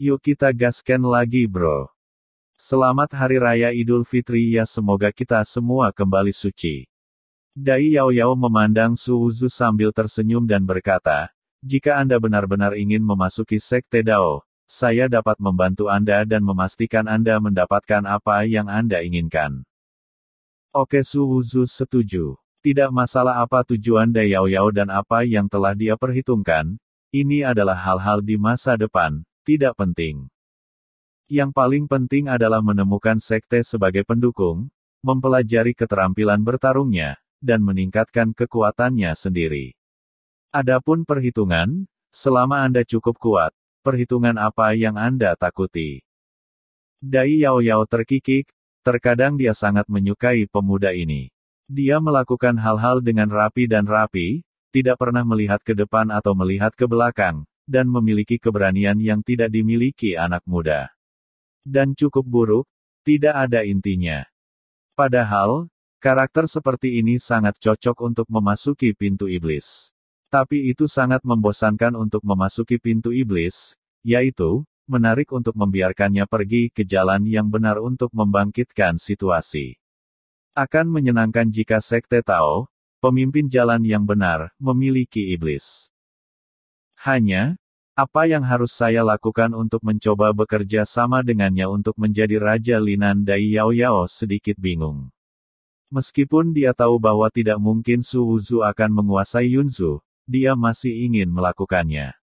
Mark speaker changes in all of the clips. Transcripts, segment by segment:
Speaker 1: Yuk kita gaskan lagi bro. Selamat Hari Raya Idul Fitri ya semoga kita semua kembali suci. Dai Yao Yao memandang Su Uzu sambil tersenyum dan berkata, jika Anda benar-benar ingin memasuki Sekte Dao, saya dapat membantu Anda dan memastikan Anda mendapatkan apa yang Anda inginkan. Oke Su Uzu setuju. Tidak masalah apa tujuan Dai Yao Yao dan apa yang telah dia perhitungkan, ini adalah hal-hal di masa depan, tidak penting. Yang paling penting adalah menemukan sekte sebagai pendukung, mempelajari keterampilan bertarungnya, dan meningkatkan kekuatannya sendiri. Adapun perhitungan, selama Anda cukup kuat, perhitungan apa yang Anda takuti? Dai Yao Yao terkikik, terkadang dia sangat menyukai pemuda ini. Dia melakukan hal-hal dengan rapi dan rapi, tidak pernah melihat ke depan atau melihat ke belakang, dan memiliki keberanian yang tidak dimiliki anak muda. Dan cukup buruk, tidak ada intinya. Padahal, karakter seperti ini sangat cocok untuk memasuki pintu iblis. Tapi itu sangat membosankan untuk memasuki pintu iblis, yaitu, menarik untuk membiarkannya pergi ke jalan yang benar untuk membangkitkan situasi. Akan menyenangkan jika sekte Tao, pemimpin jalan yang benar, memiliki iblis. Hanya, apa yang harus saya lakukan untuk mencoba bekerja sama dengannya untuk menjadi Raja Linan Dai Yao Yao sedikit bingung. Meskipun dia tahu bahwa tidak mungkin Su Wuzu akan menguasai Yunzu, dia masih ingin melakukannya.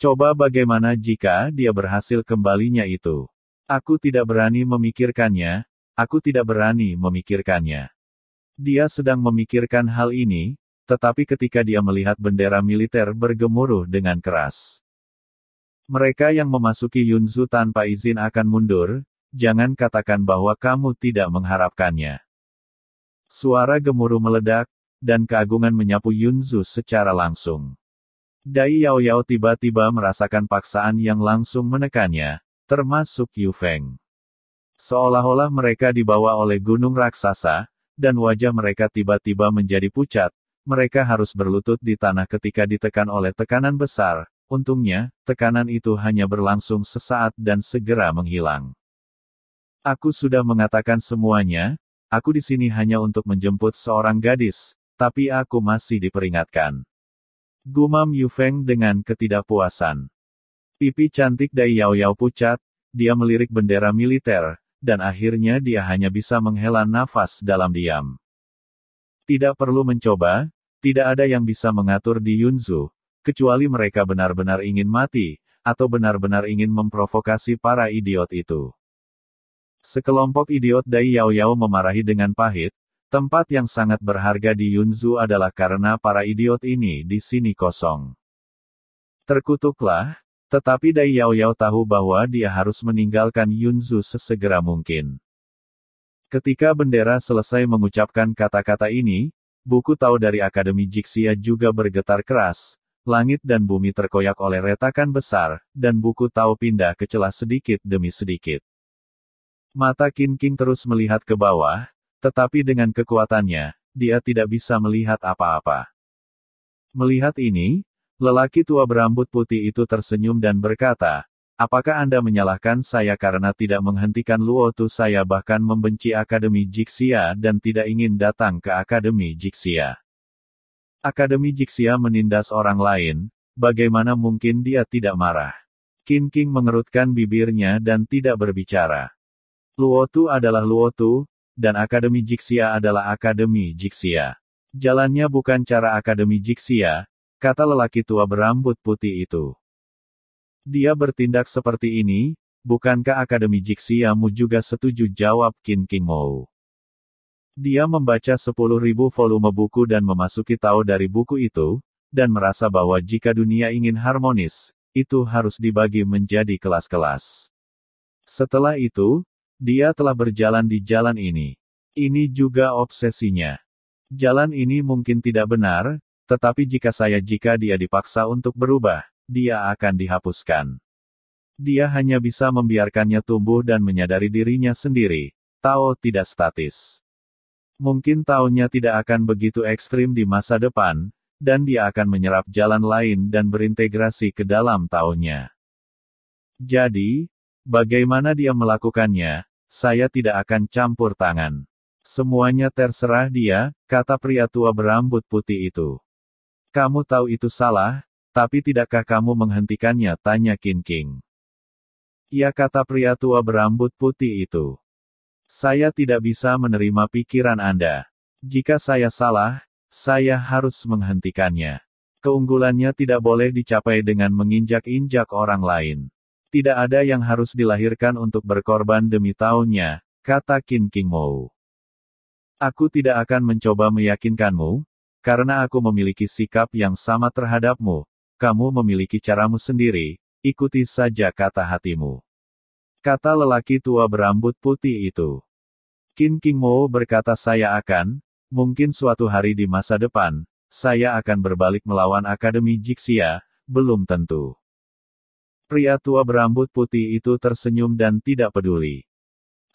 Speaker 1: Coba bagaimana jika dia berhasil kembalinya itu. Aku tidak berani memikirkannya, aku tidak berani memikirkannya. Dia sedang memikirkan hal ini, tetapi ketika dia melihat bendera militer bergemuruh dengan keras, mereka yang memasuki Yunzu tanpa izin akan mundur, jangan katakan bahwa kamu tidak mengharapkannya. Suara gemuruh meledak, dan keagungan menyapu Yunzu secara langsung. Dai Yao Yao tiba-tiba merasakan paksaan yang langsung menekannya, termasuk Yu Feng. Seolah-olah mereka dibawa oleh gunung raksasa, dan wajah mereka tiba-tiba menjadi pucat, mereka harus berlutut di tanah ketika ditekan oleh tekanan besar, Untungnya, tekanan itu hanya berlangsung sesaat dan segera menghilang. Aku sudah mengatakan semuanya, aku di sini hanya untuk menjemput seorang gadis, tapi aku masih diperingatkan. Gumam Yu Feng dengan ketidakpuasan. Pipi cantik Dai Yao Yao pucat, dia melirik bendera militer, dan akhirnya dia hanya bisa menghela nafas dalam diam. Tidak perlu mencoba, tidak ada yang bisa mengatur di Yunzu, kecuali mereka benar-benar ingin mati, atau benar-benar ingin memprovokasi para idiot itu. Sekelompok idiot Dai Yao Yao memarahi dengan pahit, tempat yang sangat berharga di Yunzu adalah karena para idiot ini di sini kosong. Terkutuklah, tetapi Dai Yao Yao tahu bahwa dia harus meninggalkan Yunzu sesegera mungkin. Ketika bendera selesai mengucapkan kata-kata ini, buku tahu dari Akademi Jixia juga bergetar keras, langit dan bumi terkoyak oleh retakan besar, dan buku tahu pindah ke celah sedikit demi sedikit. Mata Kin King terus melihat ke bawah, tetapi dengan kekuatannya, dia tidak bisa melihat apa-apa. Melihat ini, lelaki tua berambut putih itu tersenyum dan berkata, Apakah Anda menyalahkan saya karena tidak menghentikan Luo Saya bahkan membenci Akademi Jixia dan tidak ingin datang ke Akademi Jixia. Akademi Jixia menindas orang lain, bagaimana mungkin dia tidak marah? Qin King mengerutkan bibirnya dan tidak berbicara. Luotu adalah Luotu, dan Akademi Jixia adalah Akademi Jixia. Jalannya bukan cara Akademi Jixia, kata lelaki tua berambut putih itu. Dia bertindak seperti ini, bukankah Akademi Jixiamu juga setuju jawab Qin King Mou? Dia membaca 10.000 volume buku dan memasuki tahu dari buku itu, dan merasa bahwa jika dunia ingin harmonis, itu harus dibagi menjadi kelas-kelas. Setelah itu, dia telah berjalan di jalan ini. Ini juga obsesinya. Jalan ini mungkin tidak benar, tetapi jika saya jika dia dipaksa untuk berubah, dia akan dihapuskan. Dia hanya bisa membiarkannya tumbuh dan menyadari dirinya sendiri. Tao tidak statis. Mungkin taunya tidak akan begitu ekstrim di masa depan, dan dia akan menyerap jalan lain dan berintegrasi ke dalam taunya. Jadi, bagaimana dia melakukannya, saya tidak akan campur tangan. Semuanya terserah dia, kata pria tua berambut putih itu. Kamu tahu itu salah, tapi tidakkah kamu menghentikannya? Tanya King King. Ia kata pria tua berambut putih itu. Saya tidak bisa menerima pikiran Anda. Jika saya salah, saya harus menghentikannya. Keunggulannya tidak boleh dicapai dengan menginjak-injak orang lain. Tidak ada yang harus dilahirkan untuk berkorban demi tahunnya, kata Qin King Mou. Aku tidak akan mencoba meyakinkanmu, karena aku memiliki sikap yang sama terhadapmu, kamu memiliki caramu sendiri, ikuti saja kata hatimu. Kata lelaki tua berambut putih itu. Qin Qingmo berkata saya akan, mungkin suatu hari di masa depan, saya akan berbalik melawan Akademi Jixia, belum tentu. Pria tua berambut putih itu tersenyum dan tidak peduli.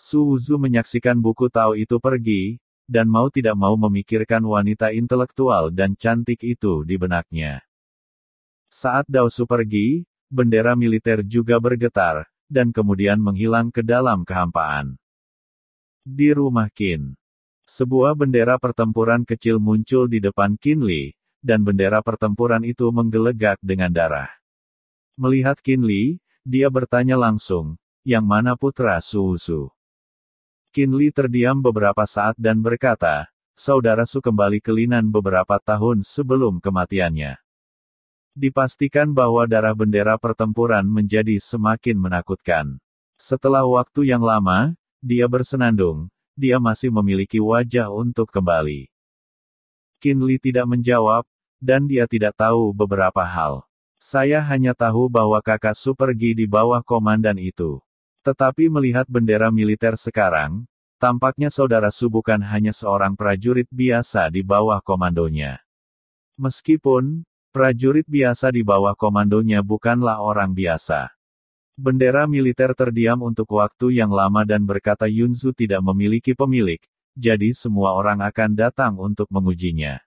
Speaker 1: Su Wuzu menyaksikan buku Tao itu pergi, dan mau tidak mau memikirkan wanita intelektual dan cantik itu di benaknya. Saat Dao Su pergi, bendera militer juga bergetar, dan kemudian menghilang ke dalam kehampaan. Di rumah Qin, sebuah bendera pertempuran kecil muncul di depan Li, dan bendera pertempuran itu menggelegak dengan darah. Melihat Li, dia bertanya langsung, yang mana putra Su Qin Li terdiam beberapa saat dan berkata, saudara Su kembali ke Linan beberapa tahun sebelum kematiannya. Dipastikan bahwa darah bendera pertempuran menjadi semakin menakutkan. Setelah waktu yang lama, dia bersenandung, dia masih memiliki wajah untuk kembali. Kinley tidak menjawab, dan dia tidak tahu beberapa hal. Saya hanya tahu bahwa kakak Su pergi di bawah komandan itu. Tetapi melihat bendera militer sekarang, tampaknya saudara Su bukan hanya seorang prajurit biasa di bawah komandonya. Meskipun, Prajurit biasa di bawah komandonya bukanlah orang biasa. Bendera militer terdiam untuk waktu yang lama dan berkata Yunzu tidak memiliki pemilik, jadi semua orang akan datang untuk mengujinya.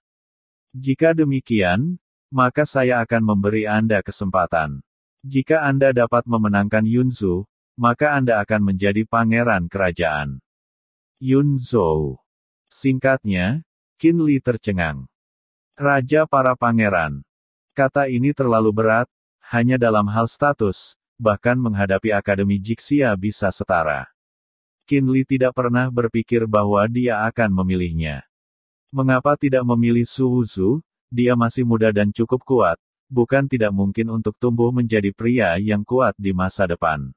Speaker 1: Jika demikian, maka saya akan memberi Anda kesempatan. Jika Anda dapat memenangkan Yunzu, maka Anda akan menjadi pangeran kerajaan. Yunzhou. Singkatnya, Qin Li tercengang. Raja para pangeran. Kata ini terlalu berat, hanya dalam hal status, bahkan menghadapi Akademi Jixia bisa setara. Li tidak pernah berpikir bahwa dia akan memilihnya. Mengapa tidak memilih Suwuzu? Dia masih muda dan cukup kuat, bukan tidak mungkin untuk tumbuh menjadi pria yang kuat di masa depan.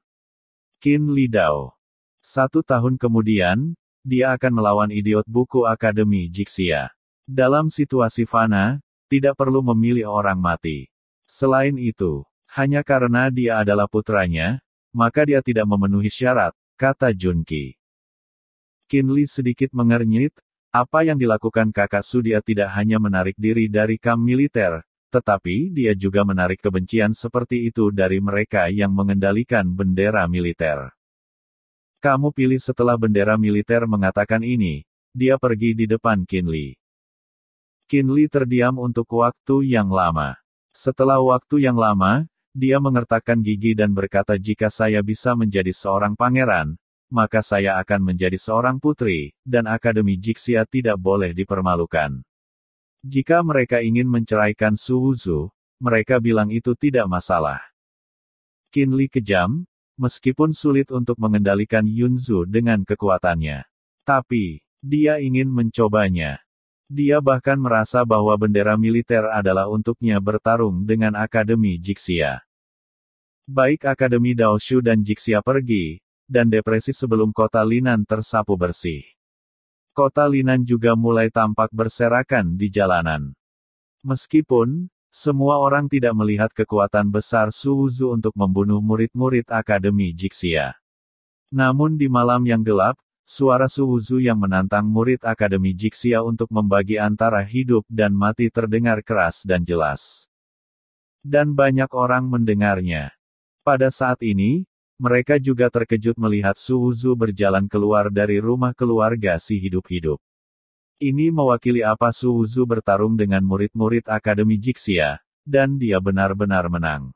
Speaker 1: Qin Li Dao. Satu tahun kemudian, dia akan melawan idiot buku Akademi Jixia. Dalam situasi fana, tidak perlu memilih orang mati. Selain itu, hanya karena dia adalah putranya, maka dia tidak memenuhi syarat, kata Junki. Kinli sedikit mengernyit, apa yang dilakukan kakak Sudia tidak hanya menarik diri dari kam militer, tetapi dia juga menarik kebencian seperti itu dari mereka yang mengendalikan bendera militer. Kamu pilih setelah bendera militer mengatakan ini, dia pergi di depan Kinli. Kinley terdiam untuk waktu yang lama. Setelah waktu yang lama, dia mengertakkan gigi dan berkata jika saya bisa menjadi seorang pangeran, maka saya akan menjadi seorang putri, dan Akademi Jixia tidak boleh dipermalukan. Jika mereka ingin menceraikan Su Suwuzu, mereka bilang itu tidak masalah. Kinli kejam, meskipun sulit untuk mengendalikan Yunzu dengan kekuatannya. Tapi, dia ingin mencobanya. Dia bahkan merasa bahwa bendera militer adalah untuknya bertarung dengan Akademi Jixia. Baik Akademi Daoshu dan Jixia pergi, dan depresi sebelum kota Linan tersapu bersih. Kota Linan juga mulai tampak berserakan di jalanan. Meskipun, semua orang tidak melihat kekuatan besar Suzu untuk membunuh murid-murid Akademi Jixia. Namun di malam yang gelap, Suara Suuzu yang menantang murid Akademi Jixia untuk membagi antara hidup dan mati terdengar keras dan jelas. Dan banyak orang mendengarnya. Pada saat ini, mereka juga terkejut melihat Suuzu berjalan keluar dari rumah keluarga si hidup-hidup. Ini mewakili apa Suuzu bertarung dengan murid-murid Akademi Jixia, dan dia benar-benar menang.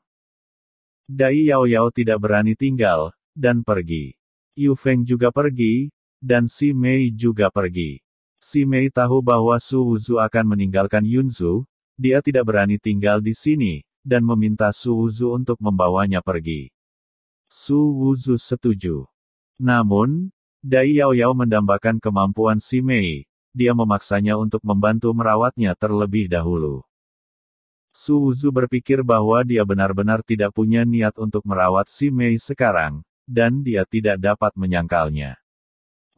Speaker 1: Dai Yao Yao tidak berani tinggal, dan pergi. Yu Feng juga pergi, dan si Mei juga pergi. Si Mei tahu bahwa Su Wuzu akan meninggalkan Yunzu, dia tidak berani tinggal di sini, dan meminta Su Wuzu untuk membawanya pergi. Su Wuzu setuju. Namun, Dai Yao Yao mendambakan kemampuan si Mei, dia memaksanya untuk membantu merawatnya terlebih dahulu. Su Wuzu berpikir bahwa dia benar-benar tidak punya niat untuk merawat si Mei sekarang, dan dia tidak dapat menyangkalnya.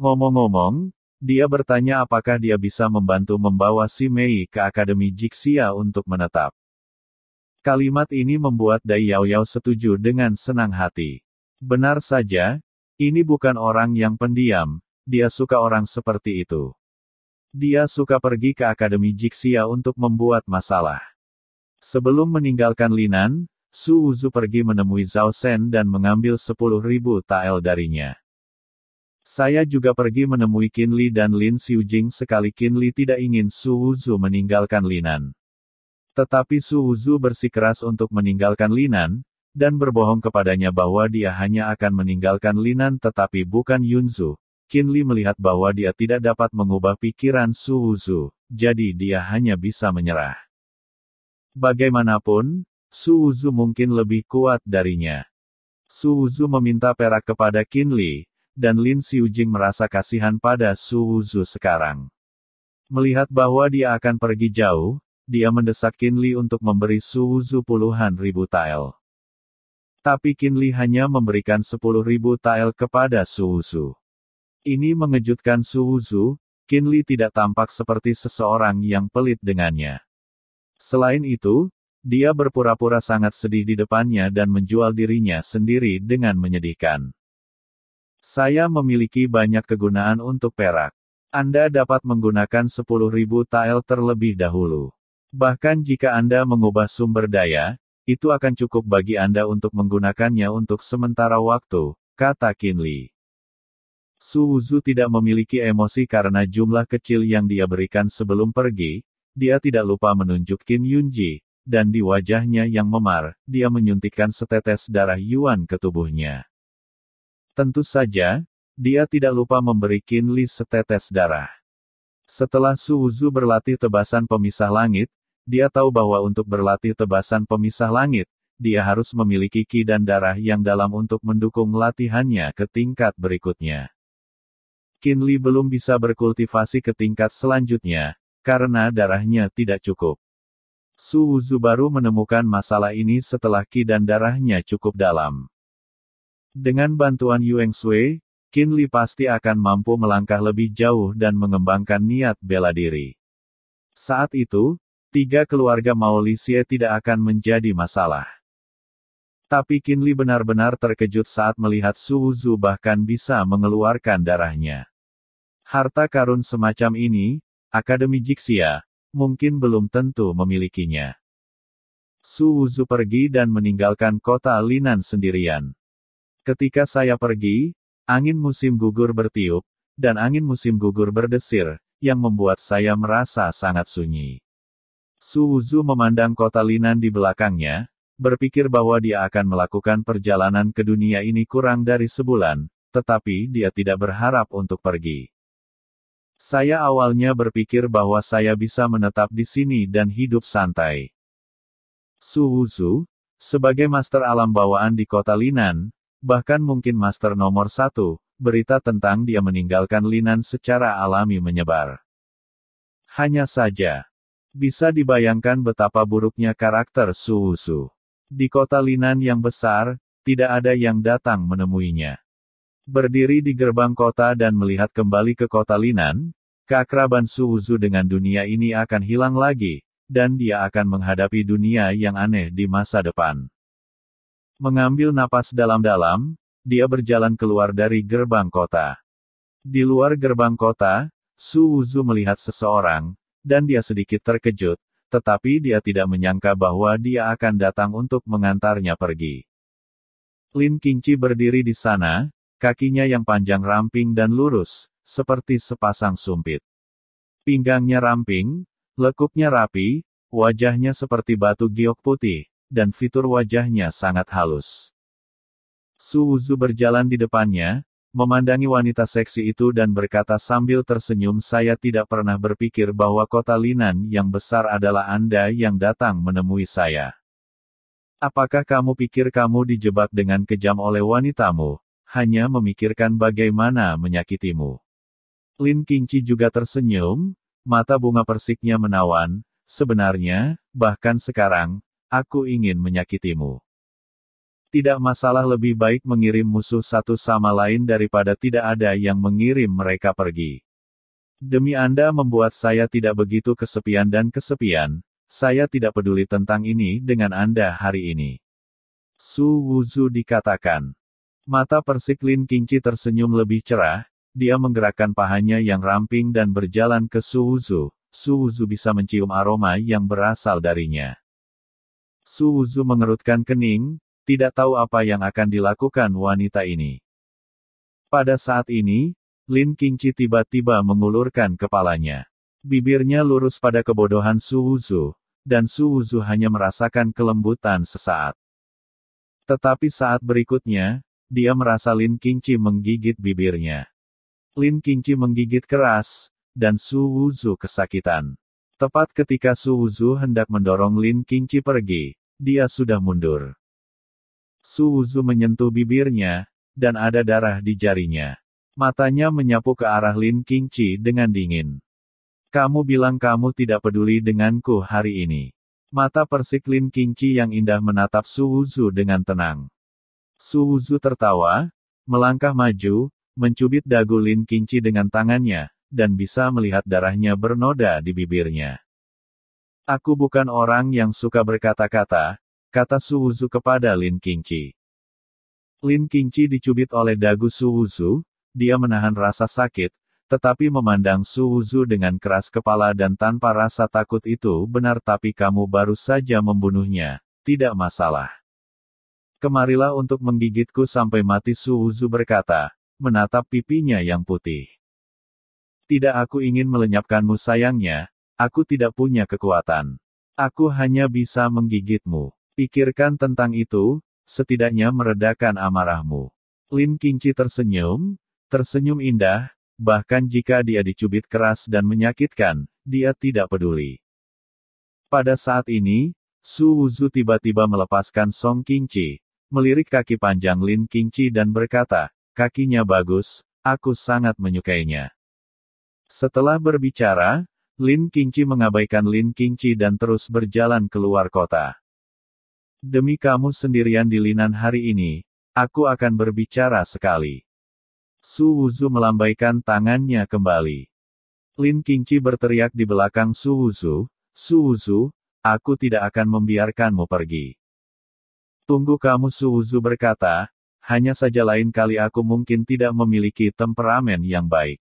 Speaker 1: Ngomong-ngomong, dia bertanya apakah dia bisa membantu membawa si Mei ke Akademi Jixia untuk menetap. Kalimat ini membuat Dai Yao Yao setuju dengan senang hati. Benar saja, ini bukan orang yang pendiam, dia suka orang seperti itu. Dia suka pergi ke Akademi Jixia untuk membuat masalah. Sebelum meninggalkan Linan, Su Uzu pergi menemui Zhao Shen dan mengambil 10.000 tael darinya. Saya juga pergi menemui Kinli dan Lin Xiujing sekali Kinli tidak ingin Su Wuzu meninggalkan Linan. Tetapi Su Wuzu bersikeras untuk meninggalkan Linan, dan berbohong kepadanya bahwa dia hanya akan meninggalkan Linan tetapi bukan Yunzu. Kinli melihat bahwa dia tidak dapat mengubah pikiran Su Wuzu, jadi dia hanya bisa menyerah. Bagaimanapun, Su Wuzu mungkin lebih kuat darinya. Su Wuzu meminta perak kepada Kinli, dan Lin Xiujing merasa kasihan pada Su Wuzu sekarang. Melihat bahwa dia akan pergi jauh, dia mendesak Qin Li untuk memberi Su Wuzu puluhan ribu tael. Tapi Qin Li hanya memberikan sepuluh ribu tael kepada Su Wuzu. Ini mengejutkan Su Wuzu, Qin Li tidak tampak seperti seseorang yang pelit dengannya. Selain itu, dia berpura-pura sangat sedih di depannya dan menjual dirinya sendiri dengan menyedihkan. Saya memiliki banyak kegunaan untuk perak. Anda dapat menggunakan 10.000 tael terlebih dahulu. Bahkan jika Anda mengubah sumber daya, itu akan cukup bagi Anda untuk menggunakannya untuk sementara waktu, kata Kinley. Wuzu tidak memiliki emosi karena jumlah kecil yang dia berikan sebelum pergi, dia tidak lupa menunjuk Kim Yunji, dan di wajahnya yang memar, dia menyuntikkan setetes darah Yuan ke tubuhnya. Tentu saja, dia tidak lupa memberi Kinli setetes darah. Setelah Suuzu berlatih tebasan pemisah langit, dia tahu bahwa untuk berlatih tebasan pemisah langit, dia harus memiliki ki dan darah yang dalam untuk mendukung latihannya ke tingkat berikutnya. Kinli belum bisa berkultivasi ke tingkat selanjutnya, karena darahnya tidak cukup. Su Wuzu baru menemukan masalah ini setelah ki dan darahnya cukup dalam. Dengan bantuan Yueng Sui, Qin Li pasti akan mampu melangkah lebih jauh dan mengembangkan niat bela diri. Saat itu, tiga keluarga Maolisie tidak akan menjadi masalah. Tapi Qin Li benar-benar terkejut saat melihat Su Wuzu bahkan bisa mengeluarkan darahnya. Harta karun semacam ini, Akademi Jixia, mungkin belum tentu memilikinya. Su Wuzu pergi dan meninggalkan kota Linan sendirian. Ketika saya pergi, angin musim gugur bertiup, dan angin musim gugur berdesir, yang membuat saya merasa sangat sunyi. Wuzu memandang kota Linan di belakangnya, berpikir bahwa dia akan melakukan perjalanan ke dunia ini kurang dari sebulan, tetapi dia tidak berharap untuk pergi. Saya awalnya berpikir bahwa saya bisa menetap di sini dan hidup santai. Su Wuzu, sebagai master alam bawaan di kota Linan, bahkan mungkin master nomor satu, berita tentang dia meninggalkan Linan secara alami menyebar. Hanya saja, bisa dibayangkan betapa buruknya karakter Suusu. Di kota Linan yang besar, tidak ada yang datang menemuinya. Berdiri di gerbang kota dan melihat kembali ke kota Linan, keakraban Suuzu dengan dunia ini akan hilang lagi, dan dia akan menghadapi dunia yang aneh di masa depan. Mengambil napas dalam-dalam, dia berjalan keluar dari gerbang kota. Di luar gerbang kota, Su Wuzu melihat seseorang, dan dia sedikit terkejut, tetapi dia tidak menyangka bahwa dia akan datang untuk mengantarnya pergi. Lin Qingqi berdiri di sana, kakinya yang panjang ramping dan lurus, seperti sepasang sumpit. Pinggangnya ramping, lekuknya rapi, wajahnya seperti batu giok putih, dan fitur wajahnya sangat halus. Su Wuzu berjalan di depannya, memandangi wanita seksi itu dan berkata sambil tersenyum saya tidak pernah berpikir bahwa kota Linan yang besar adalah Anda yang datang menemui saya. Apakah kamu pikir kamu dijebak dengan kejam oleh wanitamu, hanya memikirkan bagaimana menyakitimu? Lin Kingchi juga tersenyum, mata bunga persiknya menawan, Sebenarnya, bahkan sekarang, Aku ingin menyakitimu. Tidak masalah lebih baik mengirim musuh satu sama lain daripada tidak ada yang mengirim mereka pergi. Demi Anda membuat saya tidak begitu kesepian dan kesepian, saya tidak peduli tentang ini dengan Anda hari ini. Su Wuzu dikatakan. Mata persik Lin Qingqi tersenyum lebih cerah, dia menggerakkan pahanya yang ramping dan berjalan ke Su Wuzu. Su Wuzu bisa mencium aroma yang berasal darinya. Su Wuzu mengerutkan kening, tidak tahu apa yang akan dilakukan wanita ini. Pada saat ini, Lin Qingqi tiba-tiba mengulurkan kepalanya. Bibirnya lurus pada kebodohan Su Wuzu, dan Su Wuzu hanya merasakan kelembutan sesaat. Tetapi saat berikutnya, dia merasa Lin Qingqi menggigit bibirnya. Lin Qingqi menggigit keras, dan Su Wuzu kesakitan. Tepat ketika Su Wuzu hendak mendorong Lin Kingci pergi, dia sudah mundur. Su Wuzu menyentuh bibirnya, dan ada darah di jarinya. Matanya menyapu ke arah Lin Kingci dengan dingin. Kamu bilang kamu tidak peduli denganku hari ini. Mata persik Lin Kingci yang indah menatap Su Wuzu dengan tenang. Su Wuzu tertawa, melangkah maju, mencubit dagu Lin Kingci dengan tangannya, dan bisa melihat darahnya bernoda di bibirnya. Aku bukan orang yang suka berkata-kata, kata Suwuzu kepada Lin Kingchi. Lin Kingchi dicubit oleh dagu Suwuzu, dia menahan rasa sakit, tetapi memandang Suwuzu dengan keras kepala dan tanpa rasa takut itu benar tapi kamu baru saja membunuhnya, tidak masalah. Kemarilah untuk menggigitku sampai mati Suwuzu berkata, menatap pipinya yang putih. Tidak aku ingin melenyapkanmu sayangnya, aku tidak punya kekuatan. Aku hanya bisa menggigitmu. Pikirkan tentang itu, setidaknya meredakan amarahmu. Lin Qingqi tersenyum, tersenyum indah, bahkan jika dia dicubit keras dan menyakitkan, dia tidak peduli. Pada saat ini, Su Wuzu tiba-tiba melepaskan Song Qingqi, melirik kaki panjang Lin Qingqi dan berkata, kakinya bagus, aku sangat menyukainya. Setelah berbicara, Lin Kingchi mengabaikan Lin Kingchi dan terus berjalan keluar kota. Demi kamu sendirian di Linan hari ini, aku akan berbicara sekali. Su Wuzu melambaikan tangannya kembali. Lin Kingchi berteriak di belakang Su Wuzu, Su Wuzu, aku tidak akan membiarkanmu pergi. Tunggu kamu Su Wuzu berkata, hanya saja lain kali aku mungkin tidak memiliki temperamen yang baik.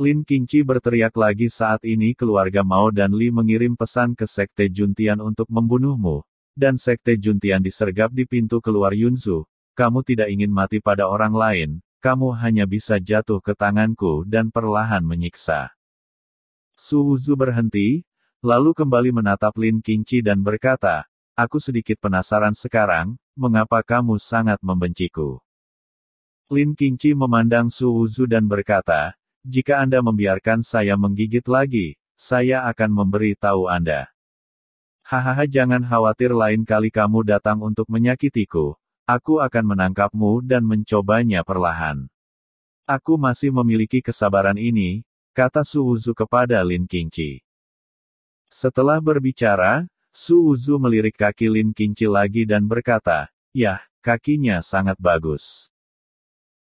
Speaker 1: Lin Kingchi berteriak lagi saat ini keluarga Mao dan Li mengirim pesan ke Sekte Juntian untuk membunuhmu. Dan Sekte Juntian disergap di pintu keluar Yunzu. Kamu tidak ingin mati pada orang lain, kamu hanya bisa jatuh ke tanganku dan perlahan menyiksa. Su Wuzu berhenti, lalu kembali menatap Lin Kingchi dan berkata, Aku sedikit penasaran sekarang, mengapa kamu sangat membenciku? Lin Kingchi memandang Su Wuzu dan berkata, jika Anda membiarkan saya menggigit lagi, saya akan memberi tahu Anda. Hahaha jangan khawatir lain kali kamu datang untuk menyakitiku, aku akan menangkapmu dan mencobanya perlahan. Aku masih memiliki kesabaran ini, kata Su Suuzu kepada Lin Kingchi. Setelah berbicara, Su Suuzu melirik kaki Lin Kingchi lagi dan berkata, Yah, kakinya sangat bagus.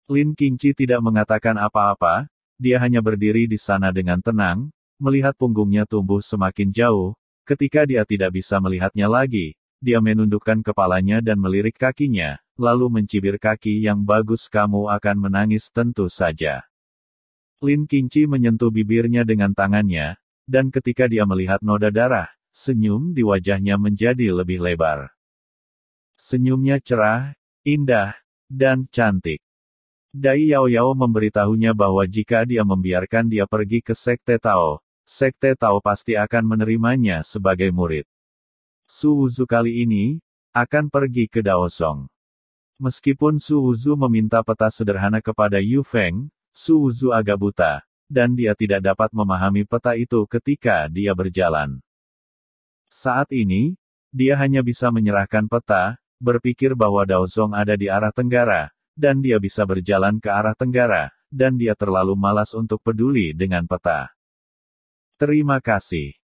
Speaker 1: Lin Kingchi tidak mengatakan apa-apa, dia hanya berdiri di sana dengan tenang, melihat punggungnya tumbuh semakin jauh, ketika dia tidak bisa melihatnya lagi, dia menundukkan kepalanya dan melirik kakinya, lalu mencibir kaki yang bagus kamu akan menangis tentu saja. Lin Kinci menyentuh bibirnya dengan tangannya, dan ketika dia melihat noda darah, senyum di wajahnya menjadi lebih lebar. Senyumnya cerah, indah, dan cantik. Dai Yao Yao memberitahunya bahwa jika dia membiarkan dia pergi ke Sekte Tao, Sekte Tao pasti akan menerimanya sebagai murid. Su Wuzu kali ini, akan pergi ke Daosong. Meskipun Su Wuzu meminta peta sederhana kepada Yu Feng, Su Wuzu agak buta, dan dia tidak dapat memahami peta itu ketika dia berjalan. Saat ini, dia hanya bisa menyerahkan peta, berpikir bahwa Daozong ada di arah tenggara, dan dia bisa berjalan ke arah tenggara, dan dia terlalu malas untuk peduli dengan peta. Terima kasih.